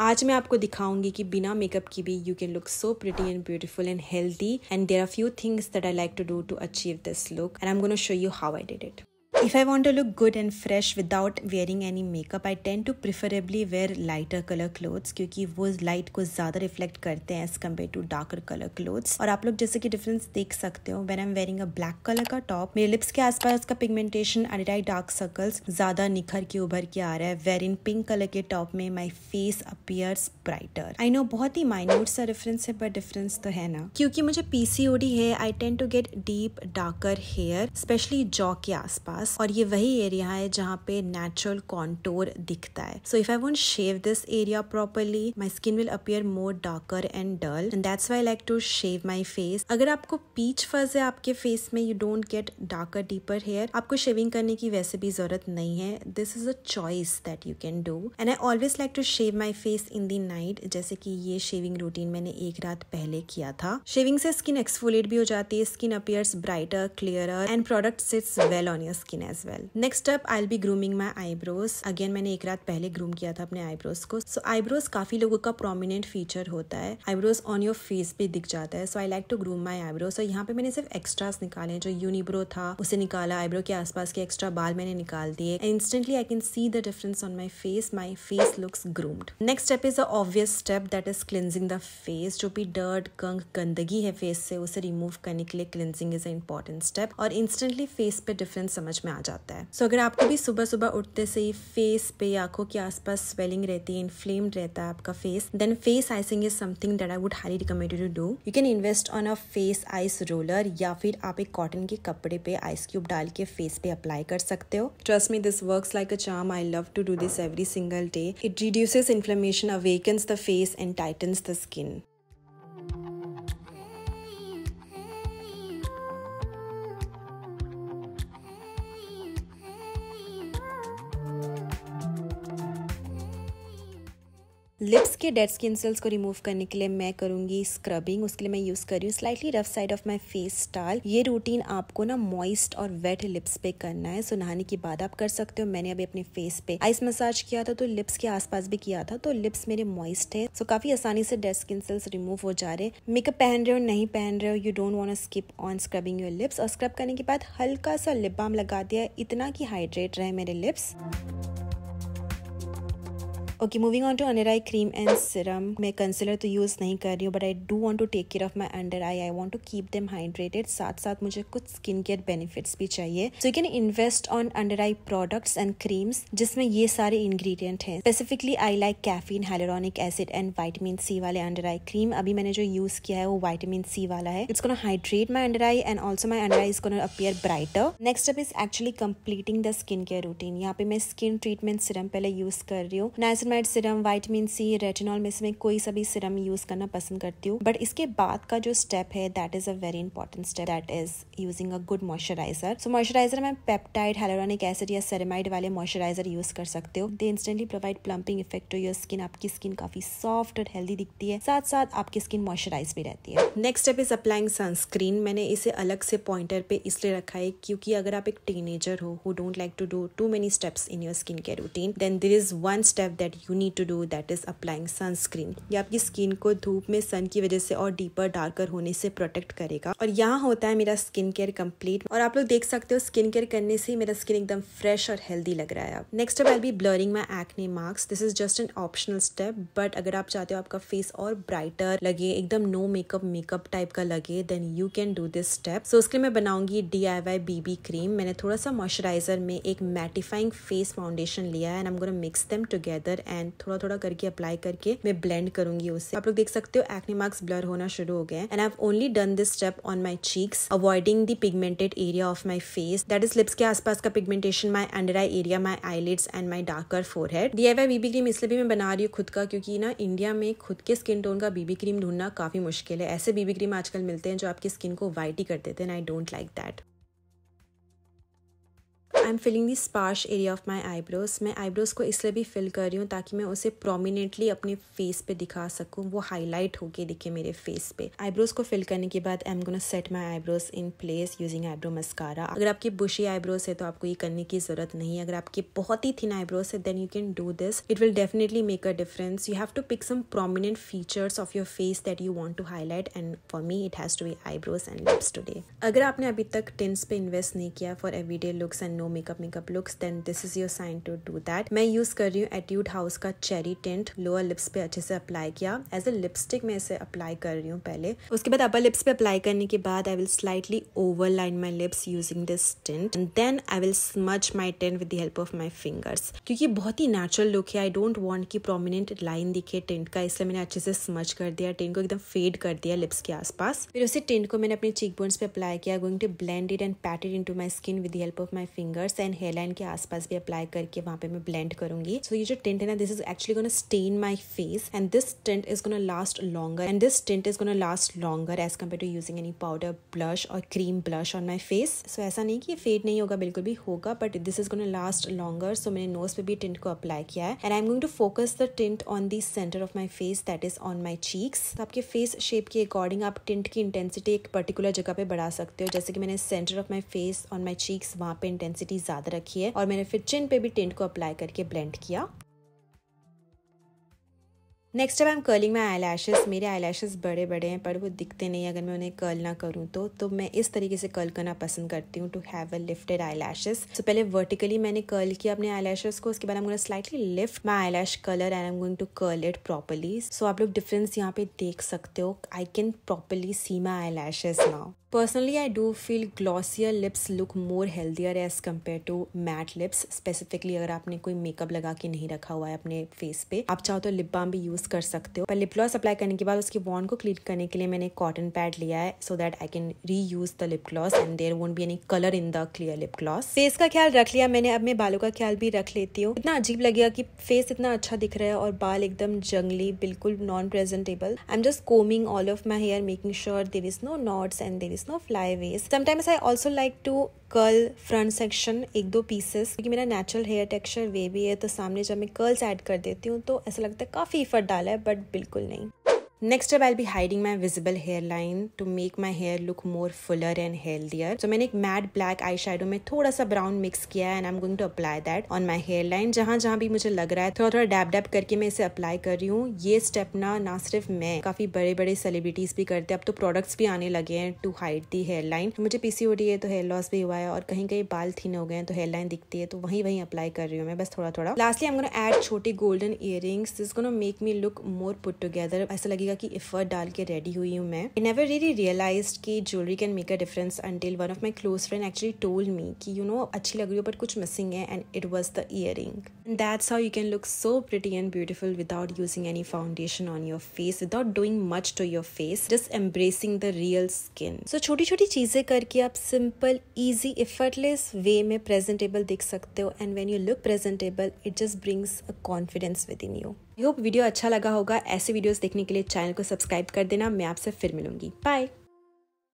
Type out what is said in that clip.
आज मैं आपको दिखाऊंगी कि बिना मेकअप की भी you can look so pretty and beautiful and healthy and there are few things that I like to do to achieve this look and I am gonna show you how I did it If I want to look good and fresh without wearing any makeup, I tend to preferably wear lighter color clothes क्योंकि वो light को ज़्यादा reflect करते हैं as compared to darker color clothes. और आप लोग जैसे कि difference देख सकते हो when I'm wearing a black color का top, मेरे lips के आसपास पास का pigmentation अनिडाई डार्क सर्कल्स ज़्यादा निखर के उभर के आ रहा है वेर इन पिंक कलर के टॉप में my face appears brighter I know बहुत ही minute सा डिफरेंस है बट डिफरेंस तो है ना क्योंकि मुझे PCOD है I tend to get deep darker hair specially jaw के आसपास पास और ये वही एरिया है जहाँ पे नेचुरल कॉन्टोर दिखता है so if I want shave this area properly my skin will appear more darker and dull and that's why like to shave my face अगर आपको पीच फर्ज है आपके फेस में you don't get darker deeper hair आपको shaving करने की वैसे भी जरूरत नहीं है this is a choice that you can do and I always like to shave my face in the night जैसे कि ये शेविंग रूटीन मैंने एक रात पहले किया था शेविंग से स्किन एक्सफोलेट भी हो जाती है skin appears brighter clear and product sits well on your skin skin as well next up I be grooming my eyebrows again मैंने एक रात पहले ग्रूम किया था अपने आईब्रोज को सो so, आईब्रोज काफी लोगों का प्रोमिनेंट फीचर होता है आईब्रोज ऑन योर फेस पे दिख जाता है so I like to groom my eyebrows और यहाँ पे मैंने सिर्फ एक्स्ट्रा निकाले जो यूनिब्रो था उसे निकाला आईब्रो के आसपास के एक्स्ट्रा बाल मैंने निकाल दिए instantly I can see the difference on my face my face looks groomed next step is a obvious step that is cleansing the face जो भी डर्ट कंग गंदगी है फेस से उसे रिमूव करने के लिए cleansing is a important step और इंस्टेंटली फेस पे डिफरेंस समझ में में आ जाता है सो so, अगर आपको भी सुबह सुबह उठते से ही फेस पे आंखों के आसपास स्वेलिंग रहती है इनफ्लेम रहता है आपका face then face icing is something that I would highly recommended to do you can invest on a face ice roller या फिर आप एक कॉटन के कपड़े पे आइस क्यूब डाल के फेस पे अप्लाई कर सकते हो trust me this work like a charm I love to do this every single day it reduces inflammation awakens the face and tightens the skin lips के डेड स्किन सेल्स को remove करने के लिए मैं करूंगी स्क्रबिंग उसके लिए मैं यूज़ कर रही हूँ slightly rough side of my face style ये रूटीन आपको ना मॉइस्ट और वेट लिप्स पे करना है सो नहाने के बाद आप कर सकते हो मैंने अभी अपने फेस पे आइस मसाज किया था तो लिप्स के आसपास भी किया था तो लिप्स मेरे मॉइस्ट है सो काफ़ी आसानी से डेड स्किन सेल्स रिमूव हो जा रहे मेकअप पहन रहे हो नहीं पहन रहे हो you don't want skip on scrubbing your lips और स्क्रब करने के बाद हल्का सा लिप बाम लगा दिया इतना की हाइड्रेट रहे मेरे lips okay moving on to under eye cream and serum मैं कंसिलर तो यूज़ नहीं कर रही हूँ but I do want to take care of my under eye I want to keep them hydrated साथ साथ मुझे कुछ स्किन केयर बेनिफिट्स भी चाहिए so you can invest on under eye products and creams जिसमें ये सारे इन्ग्रीडियंट हैं specifically I like caffeine hyaluronic acid and vitamin C वाले अंडर आई क्रीम अभी मैंने जो यूज किया है वो वाइटमिन सी वाला है इट्स को hydrate my under eye and also my under eye is gonna appear brighter next step is actually completing the skin care routine यहाँ पे मैं स्किन ट्रीटमेंट सिरम पहले यूज कर रही हूँ made serum vitamin C retinol में से कोई सभी सिरम यूज करना पसंद करती हूँ बट इसके बाद का जो स्टेप है that is a very important step that is using a good moisturizer so moisturizer में पेप्टाइड हेलोरॉनिक एसिड या सेरेमाइड वाले मॉइस्चराइजर यूज कर सकते हो they instantly provide plumping effect to your skin आपकी स्किन काफी सॉफ्ट और हेल्दी दिखती है साथ साथ आपकी स्किन मॉइस्चराइज भी रहती है next step is applying sunscreen मैंने इसे अलग से पॉइंटर पे इसलिए रखा है क्योंकि अगर आप एक टीनेजर हो who don't like to do too many steps in your skin care routine then there is one step that you need to do that is applying sunscreen ये आपकी स्किन को धूप में सन की वजह से और डीपर डार्कर होने से प्रोटेक्ट करेगा और यहाँ होता है मेरा स्किन केयर कम्प्लीट और आप लोग देख सकते हो स्किन केयर करने से मेरा स्किन एकदम फ्रेश और हेल्दी लग रहा है नेक्स्ट अब I be blurring my acne marks this is just an optional step but अगर आप चाहते हो आपका फेस और ब्राइटर लगे एकदम नो मेकअप मेकअप टाइप का लगे then you can do this step so उसके लिए मैं बनाऊंगी D I Y BB cream मैंने थोड़ा सा मॉइस्चराइजर में एक मैटिफाइंग फेस फाउंडेशन लिया है and I am gonna mix them together एंड थोड़ा थोड़ा करके अप्लाई करके मैं ब्लेंड करूंगी उससे आप लोग देख सकते हो एक्ने मार्क्स ब्लर होना शुरू हो गए and I only done this step on my cheeks avoiding the pigmented area of my face that is lips के आसपास का pigmentation my under eye area my eyelids and my darker forehead D I Y BB cream इसलिए भी मैं बना रही हूँ खुद का क्योंकि ना इंडिया में खुद के स्किन टोन का बीबी क्रीम ढूंढना काफी मुश्किल है ऐसे बीबी क्रीम आजकल मिलते हैं जो आपकी स्किन को व्हाइट ही कर देते हैं I don't like that I am filling this sparse area of my eyebrows मैं आईब्रोज को इसलिए भी फिल कर रही हूँ ताकि मैं उसे प्रोमिनेंटली अपने फेस पे दिखा सकूँ वो हाईलाइट होके दिखे मेरे फेस पे आईब्रोज को फिल करने के बाद I am gonna set my eyebrows in place using eyebrow mascara अगर आपकी बुशी आईब्रोज है तो आपको ये करने की जरूरत नहीं है अगर आपकी बहुत ही थिन आईब्रोज है then you can do this it will definitely make a difference you have to pick some prominent features of your face that you want to highlight and for me it has to be eyebrows and lips today अगर आपने अभी तक tints पे invest नहीं किया for everyday looks and no makeup makeup looks then this is your sign to do that मैं use कर रही हूँ एट्यूड हाउस का चेरी टेंट लोअर लिप्स पे अच्छे से अप्लाई किया एज ए लिपस्टिक मैं इसे अप्लाई कर रही हूँ पहले उसके बाद अपर लिप्स पे अप्लाई करने के बाद I will slightly over line my lips using this tint and then I will smudge my tint with the help of my fingers क्योंकि बहुत ही नेचुरल लुक है आई डोंट वॉन्ट की prominent line दिखे tint का इसलिए मैंने अच्छे से स्मच कर दिया टेंट को एकदम फेड कर दिया लिप्स के आसपास फिर उसी टेंट को मैंने अपने चीक बोन्स पे अप्लाई किया going to blend it and patted in to my skin with help of my finger fingers and hair line के आसपास भी अप्लाई करके वहाँ पे मैं ब्लेंड करूंगी सो so, ये जो टेंट है ना this is actually gonna stain my face and this tint is gonna last longer and this tint is gonna last longer as compare to using any powder blush और cream blush on my face so ऐसा नहीं कि fade नहीं होगा बिल्कुल भी होगा but this is gonna last longer so मैंने नोज पे भी टेंट को अप्लाई किया है and I am going to focus the tint on the center of my face that is on my cheeks आपके फेस शेप के according आप tint की इंटेंसिटी एक पर्टिकुलर जगह पे बढ़ा सकते हो जैसे कि मैंने center of my face on my cheeks वहाँ पे इंटेंसिटी इंटेंसिटी ज़्यादा रखी है और मैंने फिर चिन पे भी टेंट को अप्लाई करके ब्लेंड किया नेक्स्ट अब I am curling my eyelashes मेरे आई लैशेज़ बड़े बड़े हैं पर वो दिखते नहीं अगर मैं उन्हें कर्ल ना करूँ तो तो मैं इस तरीके से कर्ल करना पसंद करती हूँ to have a lifted eyelashes तो पहले वर्टिकली मैंने कर्ल किया अपने आई लैशेज़ को उसके बाद हम slightly lift my eyelash colour and I am going to curl it properly so आप लोग डिफरेंस यहाँ पे देख सकते हो I can properly see my eyelashes now Personally, I do feel glossier lips look more healthier as compared to matte lips. Specifically, अगर आपने कोई मेकअप लगा के नहीं रखा हुआ है अपने फेस पे आप चाहो तो लिप बाम भी यूज कर सकते हो पर लिप ग्लॉस अप्लाई करने के बाद उसके वॉन को क्लीन करने के लिए मैंने कॉटन पैड लिया है so that I can reuse the lip gloss and there won't be any colour in the clear lip gloss face का ख्याल रख लिया मैंने अब मैं बालों का ख्याल भी रख लेती हूँ इतना अजीब लगेगा कि फेस इतना अच्छा दिख रहा है और बाल एकदम जंगली बिल्कुल non presentable I am just combing all of my hair making sure there is no knots and there ways no fly ways sometimes i also like to curl front section एक दो पीसेस क्योंकि मेरा natural hair texture वे भी है तो सामने जब मैं कर्ल्स ऐड कर देती हूँ तो ऐसा लगता है काफ़ी इफर्ट डाला है बट बिल्कुल नहीं नेक्स्ट अब I be hiding my visible hair line to make my hair look more fuller and healthier so मैंने एक मैट ब्लैक आई शेडो में थोड़ा सा ब्राउन मिक्स किया है and I am going to apply that on my hair line जहां जहां भी मुझे लग रहा है थोड़ा थोड़ा डैप डैप करके मैं इसे अप्लाई कर रही हूँ ये स्टेप ना ना सिर्फ मैं काफी बड़े बड़े सेलिब्रिटीज भी करते हैं अब तो प्रोडक्ट्स भी आने लगे हैं to hide the hair line मुझे रही है तो हेयर लॉस भी हुआ है और कहीं कहीं बाल थीन हो गए हैं तो हेयर लाइन दिखती है तो वहीं वहीं अप्लाई कर रही हूँ मैं बस थोड़ा थोड़ा लास्टली हम गोना एड छोटे गोल्डन इयर रिंग्स जिस make me look more put together ऐसा लगे लगेगा कि एफर्ट डाल के रेडी हुई हूँ मैं आई नेवर रियली रियलाइज कि jewellery can make a difference until one of my close friend actually told me कि यू नो अच्छी लग रही हो बट कुछ मिसिंग है and it was the earring that's how you can look so pretty and beautiful without using any foundation on your face without doing much to your face just embracing the real skin so छोटी छोटी चीज़ें करके आप simple easy effortless वे में presentable दिख सकते हो and when you look presentable it just brings a confidence within you I hope video अच्छा लगा होगा ऐसे वीडियोस देखने के लिए चैनल को सब्सक्राइब कर देना मैं आपसे फिर मिलूंगी बाय